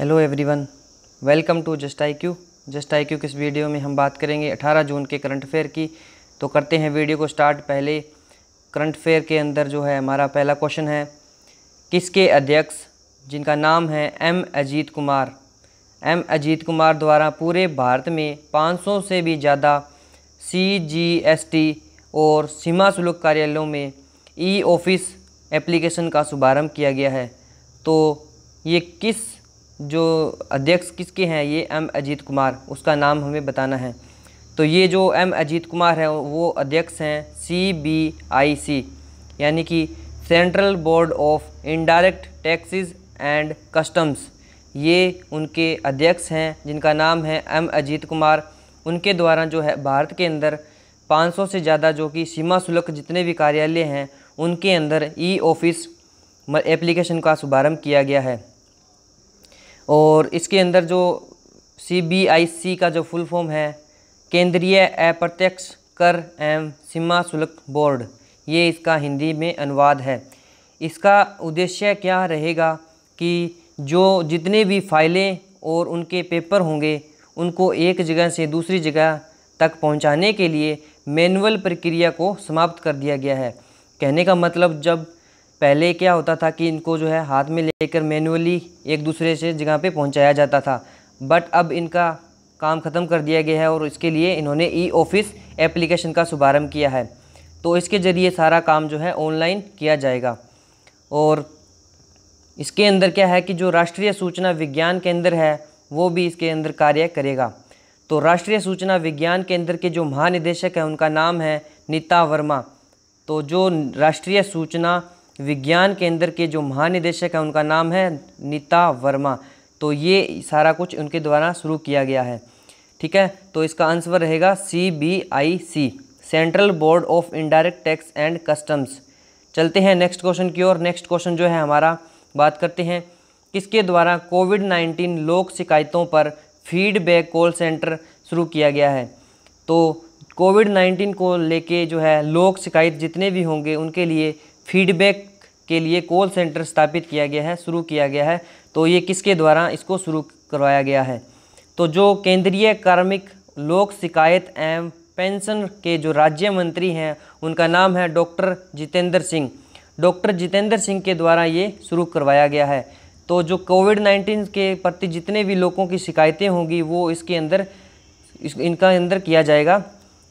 hello everyone welcome to just I Q just I Q किस video में हम बात करेंगे 18 जून के करंट अफेयर की तो करते हैं वीडियो को स्टार्ट पहले करंट अफेयर के अंदर जो है हमारा पहला क्वेश्चन है किसके अध्यक्ष जिनका नाम है एम अजीत कुमार एम अजीत कुमार द्वारा पूरे भारत में 500 से भी ज़्यादा सी जी एस टी और सीमा शुल्क कार्यालयों में ई ऑफिस एप्लीकेशन का शुभारम्भ किया गया है तो ये किस जो अध्यक्ष किसके हैं ये एम अजीत कुमार उसका नाम हमें बताना है तो ये जो एम अजीत कुमार है वो अध्यक्ष हैं सी बी आई सी यानी कि central board of indirect taxes and customs ये उनके अध्यक्ष हैं जिनका नाम है एम अजीत कुमार उनके द्वारा जो है भारत के अंदर 500 से ज़्यादा जो कि सीमा शुल्क जितने भी कार्यालय हैं उनके अंदर ई ऑफिस एप्लीकेशन का शुभारम्भ किया गया है और इसके अंदर जो सी का जो फुल फॉर्म है केंद्रीय अप्रत्यक्ष कर एवं सीमा शुल्क बोर्ड ये इसका हिंदी में अनुवाद है इसका उद्देश्य क्या रहेगा कि जो जितने भी फाइलें और उनके पेपर होंगे उनको एक जगह से दूसरी जगह तक पहुंचाने के लिए मैनुअल प्रक्रिया को समाप्त कर दिया गया है कहने का मतलब जब पहले क्या होता था कि इनको जो है हाथ में लेकर मैनुअली एक दूसरे से जगह पे पहुंचाया जाता था बट अब इनका काम ख़त्म कर दिया गया है और इसके लिए इन्होंने ई ऑफिस एप्लीकेशन का शुभारम्भ किया है तो इसके ज़रिए सारा काम जो है ऑनलाइन किया जाएगा और इसके अंदर क्या है कि जो राष्ट्रीय सूचना विज्ञान केंद्र है वो भी इसके अंदर कार्य करेगा तो राष्ट्रीय सूचना विज्ञान केंद्र के जो महानिदेशक हैं उनका नाम है नीता वर्मा तो जो राष्ट्रीय सूचना विज्ञान केंद्र के जो महानिदेशक हैं उनका नाम है नीता वर्मा तो ये सारा कुछ उनके द्वारा शुरू किया गया है ठीक है तो इसका आंसर रहेगा C B I C central board of indirect tax and customs चलते हैं नेक्स्ट क्वेश्चन की ओर नेक्स्ट क्वेश्चन जो है हमारा बात करते हैं किसके द्वारा कोविड नाइन्टीन लोक शिकायतों पर फीडबैक कॉल सेंटर शुरू किया गया है तो कोविड नाइन्टीन को लेके जो है लोक शिकायत जितने भी होंगे उनके लिए फीडबैक के लिए कॉल सेंटर स्थापित किया गया है शुरू किया गया है तो ये किसके द्वारा इसको शुरू करवाया गया है तो जो केंद्रीय कार्मिक लोक शिकायत एवं पेंशन के जो राज्य मंत्री हैं उनका नाम है डॉक्टर जितेंद्र सिंह डॉक्टर जितेंद्र सिंह के द्वारा ये शुरू करवाया गया है तो जो कोविड नाइन्टीन के प्रति जितने भी लोगों की शिकायतें होंगी वो इसके अंदर इस, इनका अंदर किया जाएगा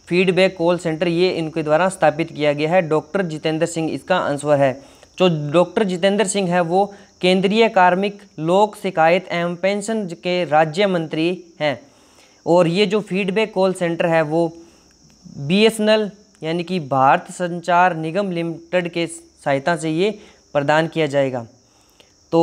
फीडबैक कॉल सेंटर ये इनके द्वारा स्थापित किया गया है डॉक्टर जितेंद्र सिंह इसका आंसर है जो डॉक्टर जितेंद्र सिंह है वो केंद्रीय कार्मिक लोक शिकायत एवं पेंशन के राज्य मंत्री हैं और ये जो फीडबैक कॉल सेंटर है वो बीएसएनएल यानी कि भारत संचार निगम लिमिटेड के सहायता से ये प्रदान किया जाएगा तो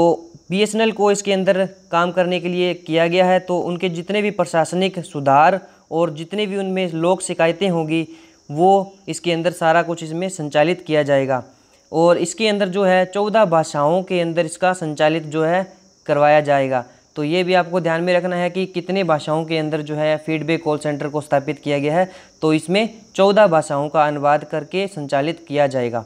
बीएसएनएल को इसके अंदर काम करने के लिए किया गया है तो उनके जितने भी प्रशासनिक सुधार और जितने भी उनमें लोक शिकायतें होंगी वो इसके अंदर सारा कुछ इसमें संचालित किया जाएगा और इसके अंदर जो है चौदह भाषाओं के अंदर इसका संचालित जो है करवाया जाएगा तो ये भी आपको ध्यान में रखना है कि कितने भाषाओं के अंदर जो है फीडबैक कॉल सेंटर को स्थापित किया गया है तो इसमें चौदह भाषाओं का अनुवाद करके संचालित किया जाएगा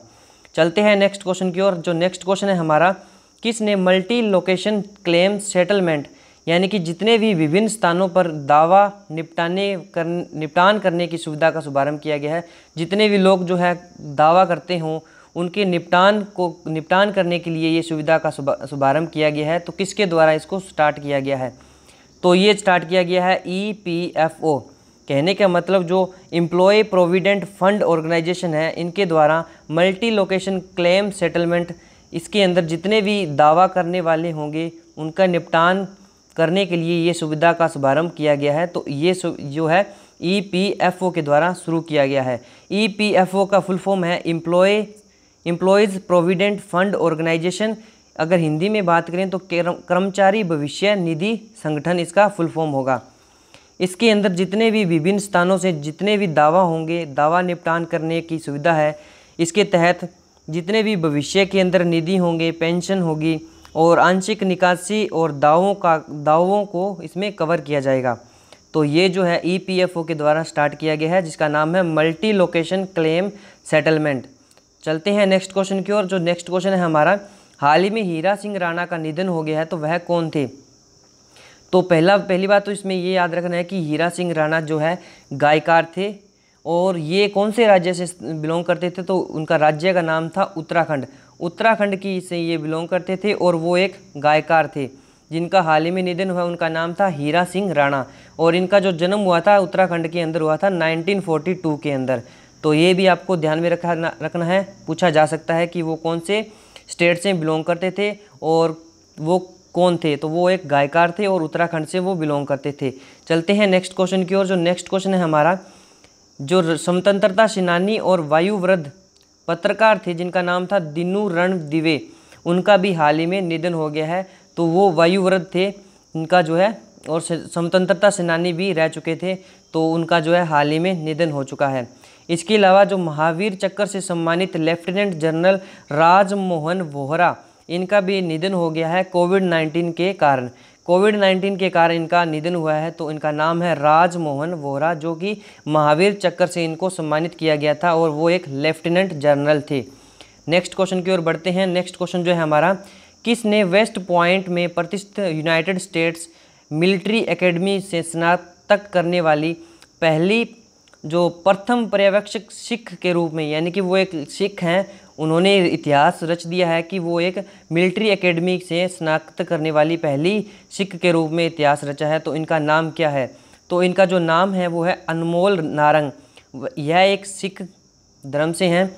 चलते हैं नेक्स्ट क्वेश्चन की ओर जो नेक्स्ट क्वेश्चन है हमारा किसने मल्टी लोकेशन क्लेम सेटलमेंट यानी कि जितने भी विभिन्न स्थानों पर दावा निपटाने कर निपटान करने की सुविधा का शुभारंभ किया गया है जितने भी लोग जो है दावा करते हों उनके निपटान को निपटान करने के लिए ये सुविधा का शुभारंभ किया गया है तो किसके द्वारा इसको स्टार्ट किया गया है तो ये स्टार्ट किया गया है ई पी एफ ओ कहने का मतलब जो एम्प्लॉय प्रोविडेंट फंड ऑर्गेनाइजेशन है इनके द्वारा मल्टी लोकेशन क्लेम सेटलमेंट इसके अंदर जितने भी दावा करने वाले होंगे उनका निपटान करने के लिए ये सुविधा का शुभारंभ किया गया है तो ये जो है ई पी एफ ओ के द्वारा शुरू किया गया है ई पी एफ ओ का फुल फॉर्म है employ employees provident fund organisation अगर हिंदी में बात करें तो कर्मचारी भविष्य निधि संगठन इसका फुल फॉर्म होगा इसके अंदर जितने भी विभिन्न स्थानों से जितने भी दावा होंगे दावा निपटान करने की सुविधा है इसके तहत जितने भी भविष्य के अंदर निधि होंगे पेंशन होगी और आंशिक निकासी और दावों का दावों को इसमें कवर किया जाएगा तो ये जो है ईपीएफओ e के द्वारा स्टार्ट किया गया है जिसका नाम है मल्टी लोकेशन क्लेम सेटलमेंट चलते हैं नेक्स्ट क्वेश्चन की ओर जो नेक्स्ट क्वेश्चन है हमारा हाल ही में हीरा सिंह राणा का निधन हो गया है तो वह कौन थे तो पहला पहली बात तो इसमें ये याद रखना है कि हीरा सिंह राणा जो है गायकार थे और ये कौन से राज्य से बिलोंग करते थे तो उनका राज्य का नाम था उत्तराखंड उत्तराखंड की से ये बिलोंग करते थे और वो एक गायकार थे जिनका हाल ही में निधन हुआ उनका नाम था हीरा सिंह राणा और इनका जो जन्म हुआ था उत्तराखंड के अंदर हुआ था 1942 के अंदर तो ये भी आपको ध्यान में रखा रखना है पूछा जा सकता है कि वो कौन से स्टेट से बिलोंग करते थे और वो कौन थे तो वो एक गायकार थे और उत्तराखंड से वो बिलोंग करते थे चलते हैं नेक्स्ट क्वेश्चन की ओर जो नेक्स्ट क्वेश्चन है हमारा जो स्वतंत्रता सेनानी और वायुवृद्ध पत्रकार थे जिनका नाम था दिनू रण दिवे उनका भी हाल ही में निधन हो गया है तो वो वायुवृद्ध थे इनका जो है और स्वतंत्रता सेनानी भी रह चुके थे तो उनका जो है हाल ही में निधन हो चुका है इसके अलावा जो महावीर चक्र से सम्मानित लेफ्टिनेंट जनरल राजमोहन वोहरा इनका भी निधन हो गया है कोविड नाइन्टीन के कारण कोविड नाइन्टीन के कारण इनका निधन हुआ है तो इनका नाम है राजमोहन वोहरा जो कि महावीर चक्कर से इनको सम्मानित किया गया था और वो एक लेफ्टिनेंट जनरल थे नेक्स्ट क्वेश्चन की ओर बढ़ते हैं नेक्स्ट क्वेश्चन जो है हमारा किसने वेस्ट पॉइंट में प्रतिष्ठित यूनाइटेड स्टेट्स मिलिट्री एकेडमी से स्नातक करने वाली पहली जो प्रथम पर्यवेक्षक सिख के रूप में यानी कि वो एक सिख हैं उन्होंने इतिहास रच दिया है कि वो एक मिलिट्री एकेडमी से स्नातक करने वाली पहली सिख के रूप में इतिहास रचा है तो इनका नाम क्या है तो इनका जो नाम है वो है अनमोल नारंग यह एक सिख धर्म से हैं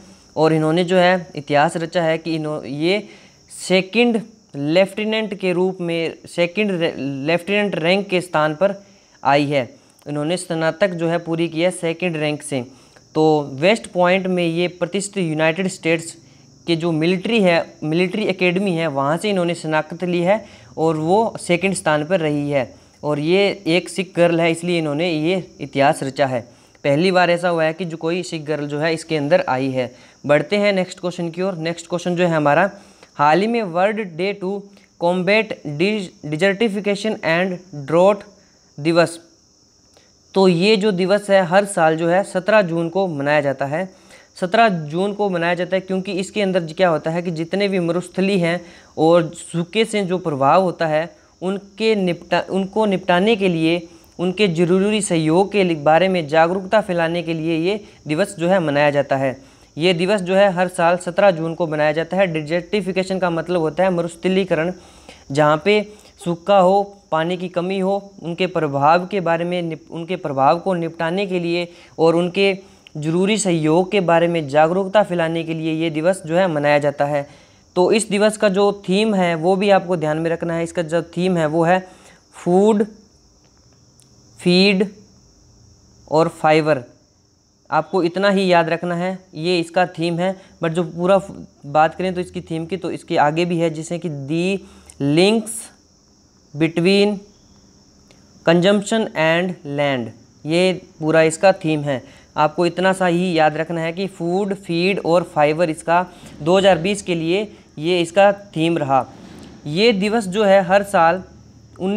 और इन्होंने जो है इतिहास रचा है कि इन्हों ये सेकंड लेफ्टिनेंट के रूप में सेकंड लेफ्टिनेंट रैंक के स्थान पर आई है इन्होंने स्नातक जो है पूरी की है सेकेंड रैंक से तो वेस्ट पॉइंट में ये प्रतिष्ठित यूनाइटेड स्टेट्स के जो मिलिट्री है मिलिट्री एकेडमी है वहाँ से इन्होंने शनाख्त ली है और वो सेकंड स्थान पर रही है और ये एक सिख गर्ल है इसलिए इन्होंने ये इतिहास रचा है पहली बार ऐसा हुआ है कि जो कोई सिख गर्ल जो है इसके अंदर आई है बढ़ते हैं नेक्स्ट क्वेश्चन की ओर नेक्स्ट क्वेश्चन जो है हमारा हाल ही में world day to combat desertification and drought दिवस तो ये जो दिवस है हर साल जो है सत्रह जून को मनाया जाता है सत्रह जून को मनाया जाता है क्योंकि इसके अंदर क्या होता है कि जितने भी मरुस्थली हैं और सूखे से जो प्रभाव होता है उनके निपटा उनको निपटाने के लिए उनके ज़रूरी सहयोग के बारे में जागरूकता फैलाने के लिए ये दिवस जो है मनाया जाता है ये दिवस जो है हर साल 17 जून को मनाया जाता है डिजर्टिफिकेशन का मतलब होता है मरुस्थलीकरण जहाँ पे सूखा हो पानी की कमी हो उनके प्रभाव के बारे में उनके प्रभाव को निपटाने के लिए और उनके ज़रूरी सहयोग के बारे में जागरूकता फैलाने के लिए ये दिवस जो है मनाया जाता है तो इस दिवस का जो थीम है वो भी आपको ध्यान में रखना है इसका जो थीम है वो है फूड फीड और फाइबर आपको इतना ही याद रखना है ये इसका थीम है बट जो पूरा बात करें तो इसकी थीम की तो इसके आगे भी है जिसे कि the links between consumption and land ये पूरा इसका थीम है आपको इतना सा ही याद रखना है कि फूड फीड और फाइबर इसका 2020 के लिए ये इसका थीम रहा ये दिवस जो है हर साल उन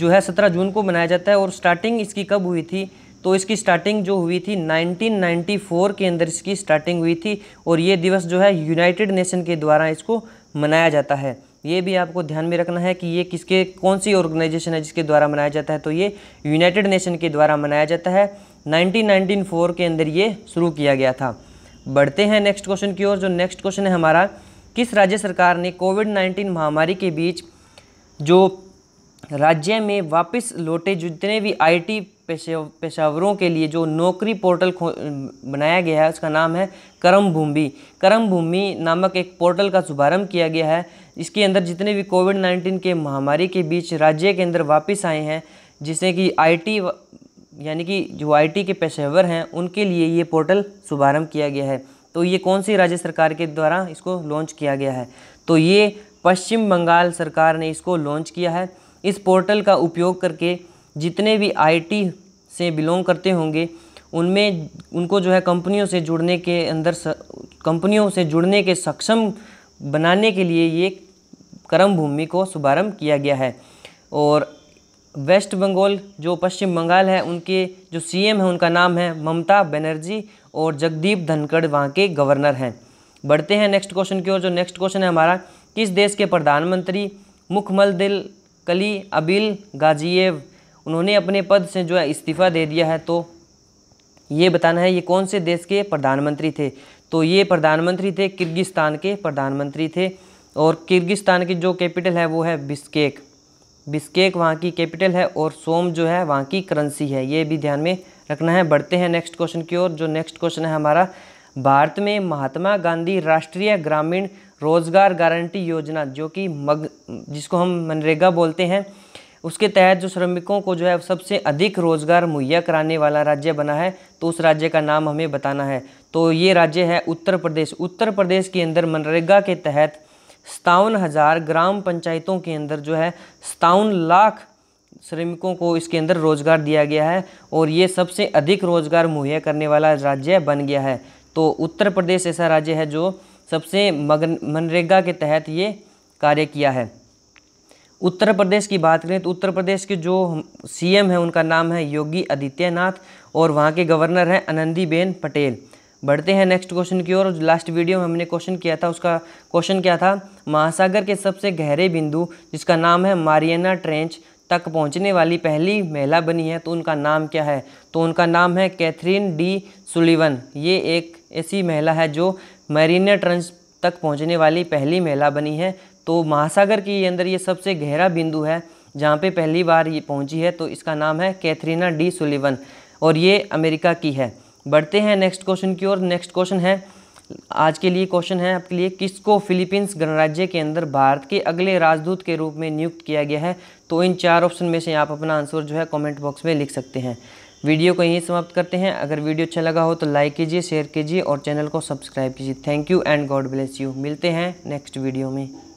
जो है 17 जून को मनाया जाता है और स्टार्टिंग इसकी कब हुई थी तो इसकी स्टार्टिंग जो हुई थी 1994 के अंदर इसकी स्टार्टिंग हुई थी और ये दिवस जो है यूनाइटेड नेशन के द्वारा इसको मनाया जाता है ये भी आपको ध्यान में रखना है कि ये किसके कौन सी ऑर्गेनाइजेशन है जिसके द्वारा मनाया जाता है तो ये यूनाइटेड नेशन के द्वारा मनाया जाता है 1994 के अंदर ये शुरू किया गया था बढ़ते हैं नेक्स्ट क्वेश्चन की ओर जो नेक्स्ट क्वेश्चन है हमारा किस राज्य सरकार ने कोविड नाइन्टीन महामारी के बीच जो राज्य में वापस लौटे जितने भी आईटी पेशे पेशावरों के लिए जो नौकरी पोर्टल बनाया गया है उसका नाम है करम भूमि करम भूमि नामक एक पोर्टल का शुभारंभ किया गया है इसके अंदर जितने भी कोविड नाइन्टीन के महामारी के बीच राज्य के अंदर वापस आए हैं जिससे कि आईटी यानी कि जो आईटी के पेशेवर हैं उनके लिए ये पोर्टल शुभारम्भ किया गया है तो ये कौन सी राज्य सरकार के द्वारा इसको लॉन्च किया गया है तो ये पश्चिम बंगाल सरकार ने इसको लॉन्च किया है इस पोर्टल का उपयोग करके जितने भी आईटी से बिलोंग करते होंगे उनमें उनको जो है कंपनियों से जुड़ने के अंदर कंपनियों से जुड़ने के सक्षम बनाने के लिए ये कर्म भूमि को शुभारम्भ किया गया है और वेस्ट बंगाल जो पश्चिम बंगाल है उनके जो सीएम है उनका नाम है ममता बनर्जी और जगदीप धनखड़ वहाँ के गवर्नर हैं बढ़ते हैं नेक्स्ट क्वेश्चन की ओर जो नेक्स्ट क्वेश्चन है हमारा किस देश के प्रधानमंत्री मुखमल दिल कली अबिल गाजियेव उन्होंने अपने पद से जो है इस्तीफ़ा दे दिया है तो ये बताना है ये कौन से देश के प्रधानमंत्री थे तो ये प्रधानमंत्री थे किर्गिस्तान के प्रधानमंत्री थे और किर्गिस्तान की जो कैपिटल है वो है बिस्केक बिस्केक वहाँ की कैपिटल है और सोम जो है वहाँ की करेंसी है ये भी ध्यान में रखना है बढ़ते हैं नेक्स्ट क्वेश्चन की ओर जो नेक्स्ट क्वेश्चन है हमारा भारत में महात्मा गांधी राष्ट्रीय ग्रामीण रोजगार गारंटी योजना जो कि मग जिसको हम मनरेगा बोलते हैं उसके तहत जो श्रमिकों को जो है सबसे अधिक रोजगार मुहैया कराने वाला राज्य बना है तो उस राज्य का नाम हमें बताना है तो ये राज्य है उत्तर प्रदेश उत्तर प्रदेश के अंदर मनरेगा के तहत सतावन हज़ार ग्राम पंचायतों के अंदर जो है सतावन लाख श्रमिकों को इसके अंदर रोज़गार दिया गया है और ये सबसे अधिक रोज़गार मुहैया करने वाला राज्य बन गया है तो उत्तर प्रदेश ऐसा राज्य है जो सबसे मगन मनरेगा के तहत ये कार्य किया है उत्तर प्रदेश की बात करें तो उत्तर प्रदेश के जो सीएम हैं उनका नाम है योगी आदित्यनाथ और वहाँ के गवर्नर हैं आनंदीबेन पटेल बढ़ते हैं नेक्स्ट क्वेश्चन की ओर लास्ट वीडियो में हमने क्वेश्चन किया था उसका क्वेश्चन क्या था महासागर के सबसे गहरे बिंदु जिसका नाम है मारियाना ट्रेंच तक पहुंचने वाली पहली महिला बनी है तो उनका नाम क्या है तो उनका नाम है कैथरीन डी सुलिवन ये एक ऐसी महिला है जो मरीना ट्रेंच तक पहुंचने वाली पहली महिला बनी है तो महासागर के अंदर ये सबसे गहरा बिंदु है जहाँ पे पहली बार ये पहुंची है तो इसका नाम है कैथरीना डी सुलिवन और ये अमेरिका की है बढ़ते हैं नेक्स्ट क्वेश्चन की ओर नेक्स्ट क्वेश्चन है आज के लिए क्वेश्चन है आपके लिए किसको फिलीपींस गणराज्य के अंदर भारत के अगले राजदूत के रूप में नियुक्त किया गया है तो इन चार ऑप्शन में से आप अपना आंसर जो है कमेंट बॉक्स में लिख सकते हैं वीडियो को यहीं समाप्त करते हैं अगर वीडियो अच्छा लगा हो तो लाइक कीजिए शेयर कीजिए और चैनल को सब्सक्राइब कीजिए thank you and god bless you मिलते हैं नेक्स्ट वीडियो में